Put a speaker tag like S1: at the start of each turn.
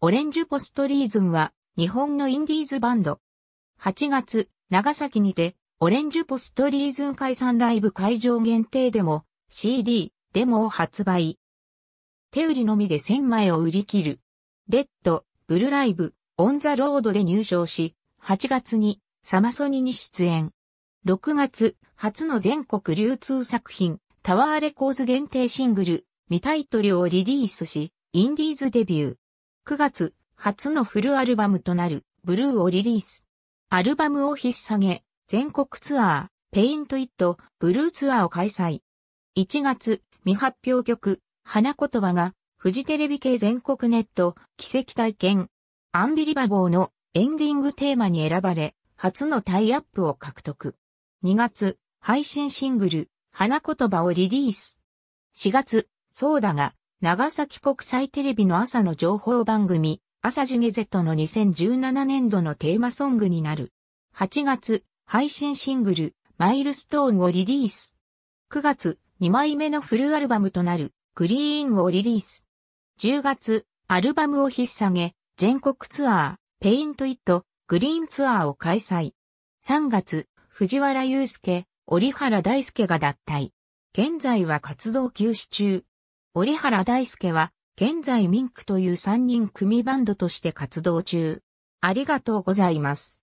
S1: オレンジポ
S2: ストリーズンは日本のインディーズバンド。8月、長崎にてオレンジポストリーズン解散ライブ会場限定でも CD、デモを発売。手売りのみで1000枚を売り切る。レッド、ブルライブ、オンザロードで入賞し、8月にサマソニに出演。6月、初の全国流通作品、タワーレコーズ限定シングル、未タイトルをリリースし、インディーズデビュー。9月、初のフルアルバムとなる、ブルーをリリース。アルバムを引っ下げ、全国ツアー、ペイントイット、ブルーツアーを開催。1月、未発表曲、花言葉が、フジテレビ系全国ネット、奇跡体験、アンビリバボーのエンディングテーマに選ばれ、初のタイアップを獲得。2月、配信シングル、花言葉をリリース。4月、そうだが、長崎国際テレビの朝の情報番組、朝ジュゲゼットの2017年度のテーマソングになる。8月、配信シングル、マイルストーンをリリース。9月、2枚目のフルアルバムとなる、グリーンをリリース。10月、アルバムを引っ提げ、全国ツアー、ペイントイット、グリーンツアーを開催。3月、藤原祐介、折原大輔が脱退。現在は活動休止中。折原大輔は、現在ミンクという3人組バンドとして活動中。ありがとうございます。